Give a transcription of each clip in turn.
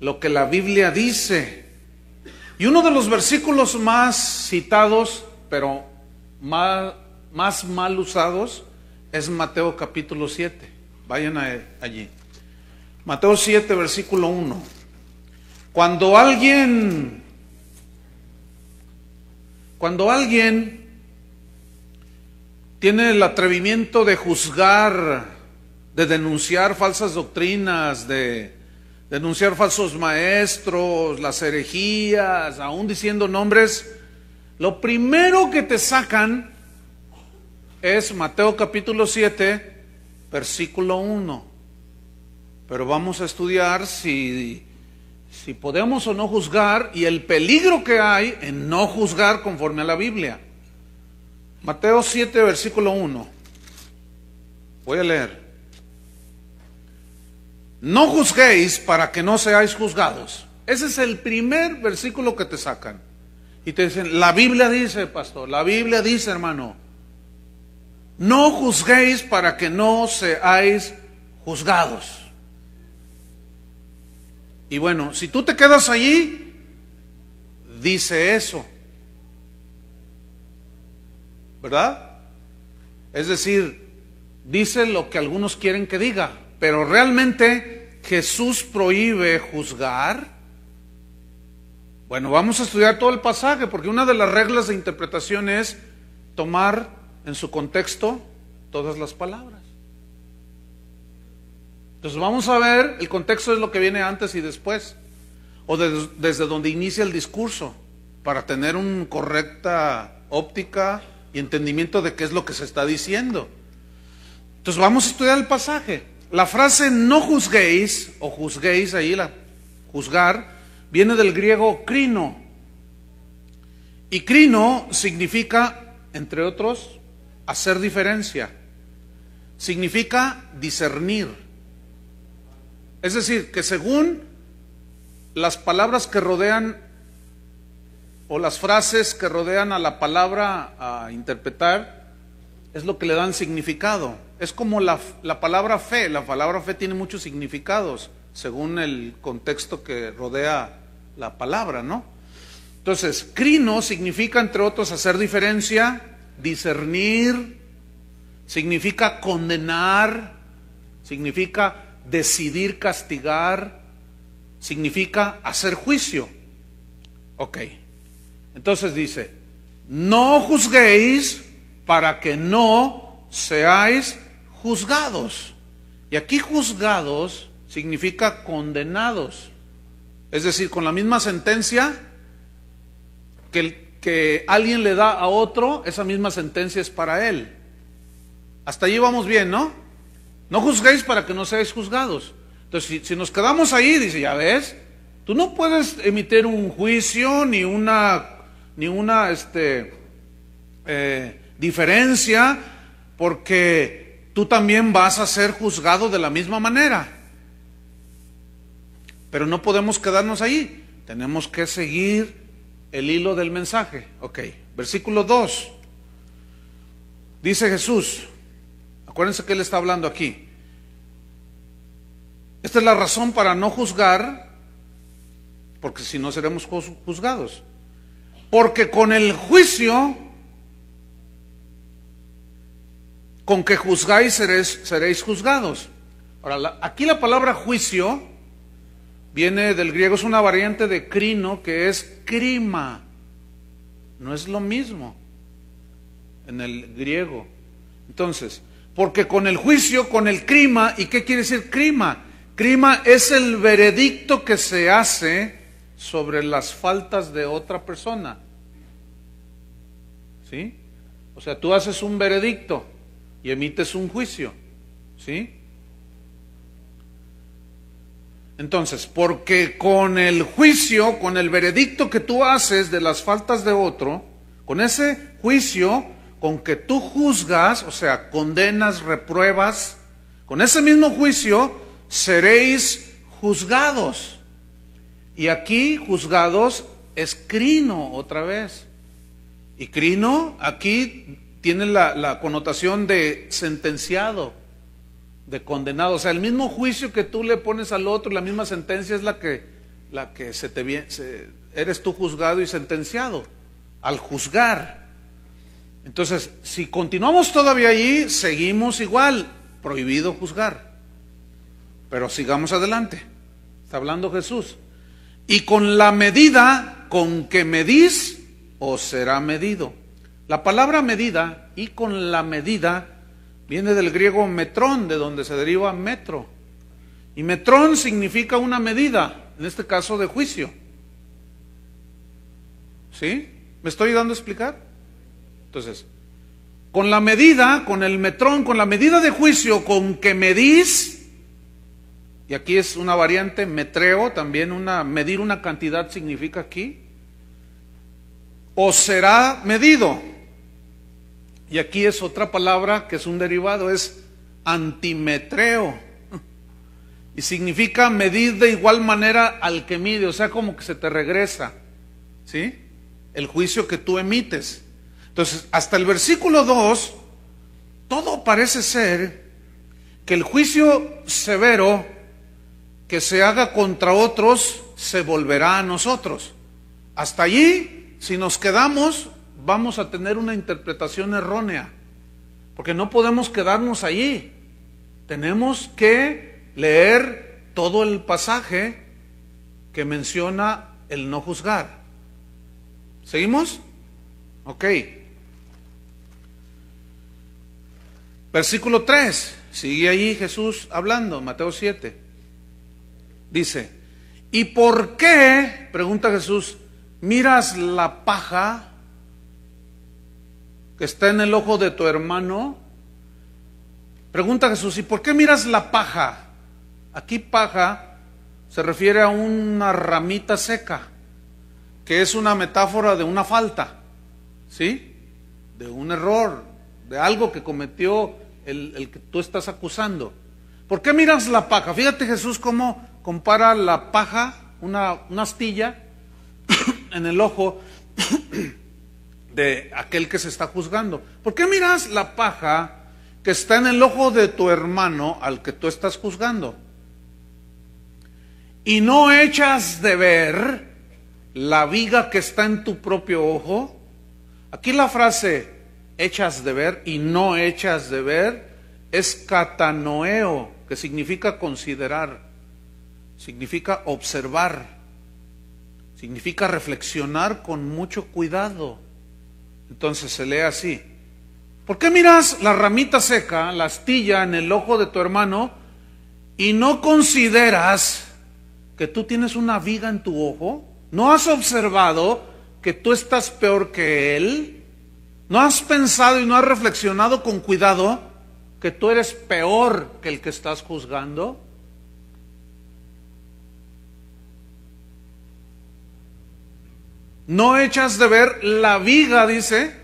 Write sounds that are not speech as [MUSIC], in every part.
lo que la Biblia dice. Y uno de los versículos más citados, pero más, mal usados, es Mateo capítulo 7. Vayan allí. Mateo 7, versículo 1. Cuando alguien, cuando alguien tiene el atrevimiento de juzgar, de denunciar falsas doctrinas, de denunciar falsos maestros, las herejías, aún diciendo nombres, lo primero que te sacan es Mateo capítulo 7, versículo 1. Pero vamos a estudiar si, si podemos o no juzgar y el peligro que hay en no juzgar conforme a la Biblia. Mateo 7, versículo 1. Voy a leer. No juzguéis para que no seáis juzgados. Ese es el primer versículo que te sacan. Y te dicen, la Biblia dice, pastor, la Biblia dice, hermano, no juzguéis para que no seáis juzgados. Y bueno, si tú te quedas allí, dice eso. ¿Verdad? Es decir, dice lo que algunos quieren que diga. Pero realmente Jesús prohíbe juzgar. Bueno, vamos a estudiar todo el pasaje, porque una de las reglas de interpretación es tomar en su contexto todas las palabras. Entonces vamos a ver, el contexto es lo que viene antes y después, o desde donde inicia el discurso, para tener una correcta óptica y entendimiento de qué es lo que se está diciendo. Entonces vamos a estudiar el pasaje. La frase no juzguéis, o juzguéis ahí, la, juzgar, viene del griego crino. Y crino significa, entre otros, hacer diferencia. Significa discernir. Es decir, que según las palabras que rodean o las frases que rodean a la palabra a interpretar, es lo que le dan significado. Es como la, palabra fe, la palabra fe tiene muchos significados según el contexto que rodea la palabra, ¿no? Entonces, crino significa, entre otros, hacer diferencia, discernir, significa condenar, significa decidir castigar, significa hacer juicio. Ok, entonces dice, no juzguéis para que no seáis juzgados. Y aquí juzgados significa condenados. Es decir, con la misma sentencia que, que alguien le da a otro, esa misma sentencia es para él. Hasta allí vamos bien, ¿no? No juzguéis para que no seáis juzgados. Entonces, si, nos quedamos ahí, dice, ya ves, tú no puedes emitir un juicio ni una, ni una este, eh, diferencia porque tú también vas a ser juzgado de la misma manera. Pero no podemos quedarnos ahí. Tenemos que seguir el hilo del mensaje. Ok, versículo 2. Dice Jesús, acuérdense que Él está hablando aquí. Esta es la razón para no juzgar, porque si no seremos juzgados. Porque con el juicio con que juzgáis seréis, juzgados. Ahora, aquí la palabra juicio viene del griego, es una variante de crino que es crima. No es lo mismo en el griego. Entonces, porque con el juicio, con el crima, ¿y qué quiere decir crima? Crima es el veredicto que se hace sobre las faltas de otra persona. ¿Sí? O sea, tú haces un veredicto y emites un juicio. ¿Sí? Entonces, porque con el juicio, con el veredicto que tú haces de las faltas de otro, con ese juicio con que tú juzgas, o sea, condenas, repruebas, con ese mismo juicio seréis juzgados. Y aquí juzgados es crino otra vez. Y crino aquí tiene la, connotación de sentenciado, de condenado. O sea, el mismo juicio que tú le pones al otro, la misma sentencia es la que, la que se te, eres tú juzgado y sentenciado al juzgar. Entonces, si continuamos todavía allí, seguimos igual, prohibido juzgar. Pero sigamos adelante. Está hablando Jesús. Y con la medida con que medís, os será medido. La palabra medida y con la medida viene del griego metrón, de donde se deriva metro. Y metrón significa una medida, en este caso de juicio. ¿Sí? ¿Me estoy dando a explicar? Entonces, con la medida, con el metrón, con la medida de juicio con que medís, y aquí es una variante metreo, también una medir una cantidad significa aquí, o será medido. Y aquí es otra palabra que es un derivado, es antimetreo. Y significa medir de igual manera al que mide, o sea, como que se te regresa, ¿sí? El juicio que tú emites. Entonces, hasta el versículo 2, todo parece ser que el juicio severo que se haga contra otros se volverá a nosotros. Hasta allí, si nos quedamos, vamos a tener una interpretación errónea, porque no podemos quedarnos allí. Tenemos que leer todo el pasaje que menciona el no juzgar. ¿Seguimos? Ok. Versículo 3. Sigue ahí Jesús hablando, Mateo 7. Dice, ¿y por qué, pregunta Jesús, miras la paja que está en el ojo de tu hermano, pregunta Jesús, ¿y por qué miras la paja? Aquí paja se refiere a una ramita seca, que es una metáfora de una falta, ¿sí? De un error, de algo que cometió el, que tú estás acusando. ¿Por qué miras la paja? Fíjate Jesús cómo compara la paja, una astilla [COUGHS] en el ojo [COUGHS] de aquel que se está juzgando. ¿Por qué miras la paja que está en el ojo de tu hermano al que tú estás juzgando? Y no echas de ver la viga que está en tu propio ojo. Aquí la frase echas de ver y no echas de ver es catanoeo, que significa considerar, significa observar, significa reflexionar con mucho cuidado. Entonces se lee así. ¿Por qué miras la ramita seca, la astilla en el ojo de tu hermano y no consideras que tú tienes una viga en tu ojo? ¿No has observado que tú estás peor que él? ¿No has pensado y no has reflexionado con cuidado que tú eres peor que el que estás juzgando? No echas de ver la viga, dice,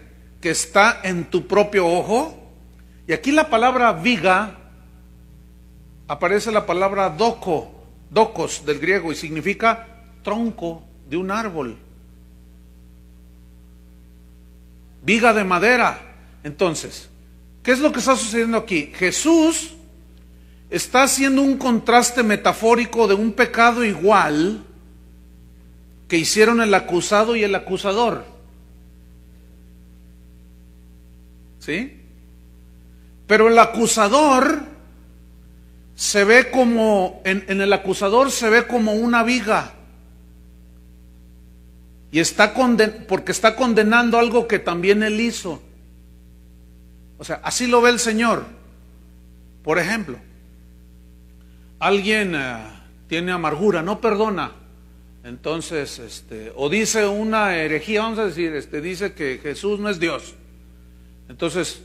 que está en tu propio ojo. Y aquí la palabra viga aparece la palabra doco, docos del griego, y significa tronco de un árbol. Viga de madera. Entonces, ¿qué es lo que está sucediendo aquí? Jesús está haciendo un contraste metafórico de un pecado igual hicieron el acusado y el acusador. ¿Sí? Pero el acusador se ve como, en, el acusador se ve como una viga. Y está conden, porque está condenando algo que también él hizo. O sea, así lo ve el Señor. Por ejemplo, alguien eh, tiene amargura, no perdona. Entonces, este, o dice una herejía, vamos a decir, este, dice que Jesús no es Dios. Entonces,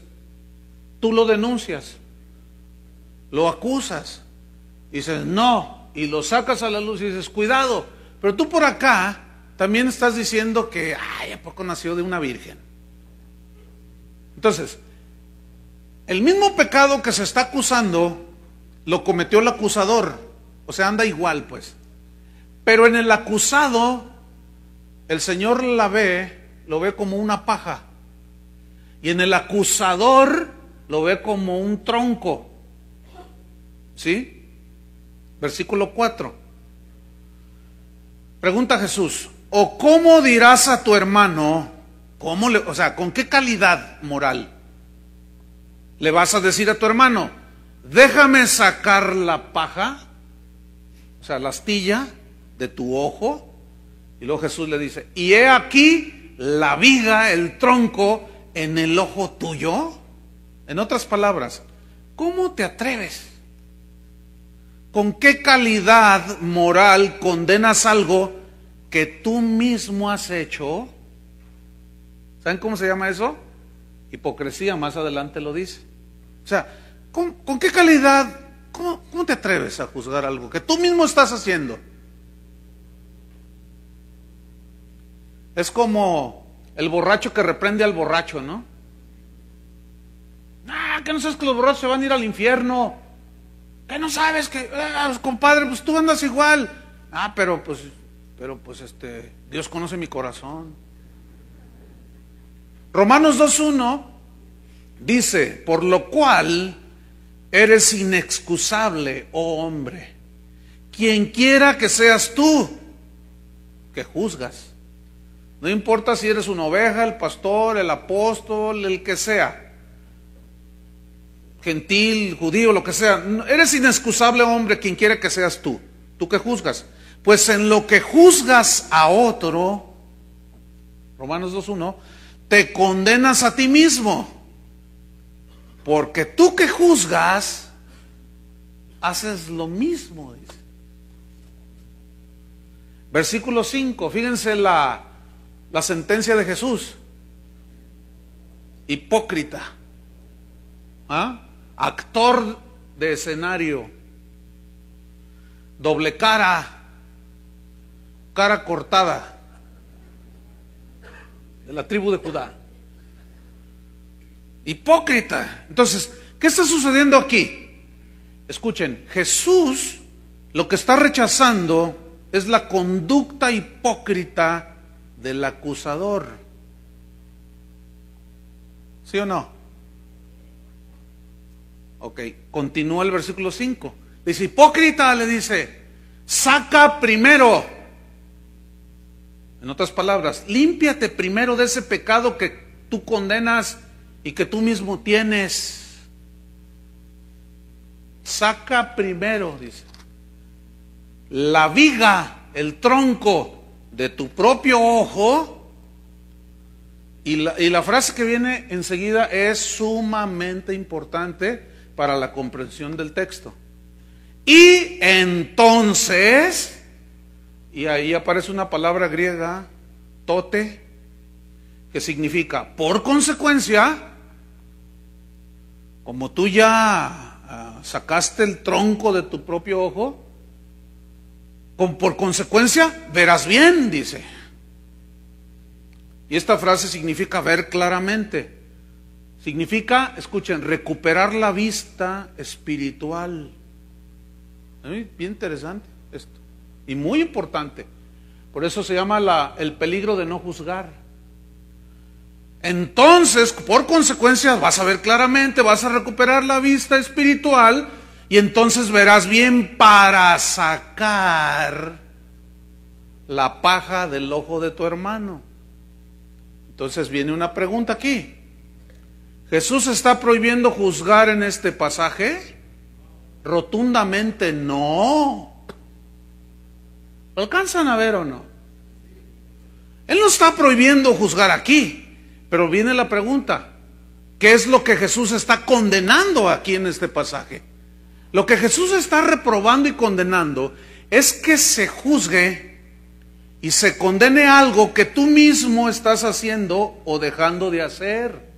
tú lo denuncias, lo acusas, dices no, y lo sacas a la luz y dices, cuidado, pero tú por acá también estás diciendo que, ay, ¿a poco nació de una virgen? Entonces, el mismo pecado que se está acusando, lo cometió el acusador, o sea, anda igual, pues. Pero en el acusado, el Señor la ve, lo ve como una paja. Y en el acusador, lo ve como un tronco. ¿Sí? Versículo 4. Pregunta Jesús, ¿o cómo dirás a tu hermano, cómo o sea, con qué calidad moral le vas a decir a tu hermano, déjame sacar la paja, o sea, la astilla, de tu ojo? Y luego Jesús le dice, y he aquí la viga, el tronco en el ojo tuyo. En otras palabras, ¿cómo te atreves? ¿Con qué calidad moral condenas algo que tú mismo has hecho? ¿Saben cómo se llama eso? Hipocresía, más adelante lo dice. O sea, ¿con, qué calidad, cómo, cómo te atreves a juzgar algo que tú mismo estás haciendo? Es como el borracho que reprende al borracho, ¿no? Ah, que no sabes que los borrachos se van a ir al infierno. Que no sabes que, ah, pues, compadre, pues tú andas igual. Ah, pero pues, pero pues este, Dios conoce mi corazón. Romanos 2.1 dice, por lo cual eres inexcusable, oh hombre, quien quiera que seas tú que juzgas. No importa si eres una oveja, el pastor, el apóstol, el que sea, gentil, judío, lo que sea. Eres inexcusable hombre quien quiere que seas tú, tú que juzgas. Pues en lo que juzgas a otro, Romanos 2.1, te condenas a ti mismo. Porque tú que juzgas, haces lo mismo, dice. Versículo 5, fíjense la la sentencia de Jesús, hipócrita, ¿Ah? actor de escenario, doble cara, cara cortada, de la tribu de Judá. Hipócrita. Entonces, ¿qué está sucediendo aquí? Escuchen, Jesús lo que está rechazando es la conducta hipócrita del acusador. ¿Sí o no? Ok, continúa el versículo 5. Dice, hipócrita le dice, saca primero. En otras palabras, límpiate primero de ese pecado que tú condenas y que tú mismo tienes. Saca primero, dice, la viga, el tronco de tu propio ojo, y la, frase que viene enseguida es sumamente importante para la comprensión del texto. Y entonces, y ahí aparece una palabra griega, tote, que significa, por consecuencia, como tú ya ah, sacaste el tronco de tu propio ojo, por consecuencia, verás bien, dice. Y esta frase significa ver claramente. Significa, escuchen, recuperar la vista espiritual. Bien interesante esto. Y muy importante. Por eso se llama el peligro de no juzgar. Entonces, por consecuencia, vas a ver claramente, vas a recuperar la vista espiritual y entonces verás bien para sacar la paja del ojo de tu hermano. Entonces viene una pregunta aquí. ¿Jesús está prohibiendo juzgar en este pasaje? Rotundamente no. alcanzan a ver o no? Él no está prohibiendo juzgar aquí, pero viene la pregunta, ¿qué es lo que Jesús está condenando aquí en este pasaje? Lo que Jesús está reprobando y condenando es que se juzgue y se condene algo que tú mismo estás haciendo o dejando de hacer.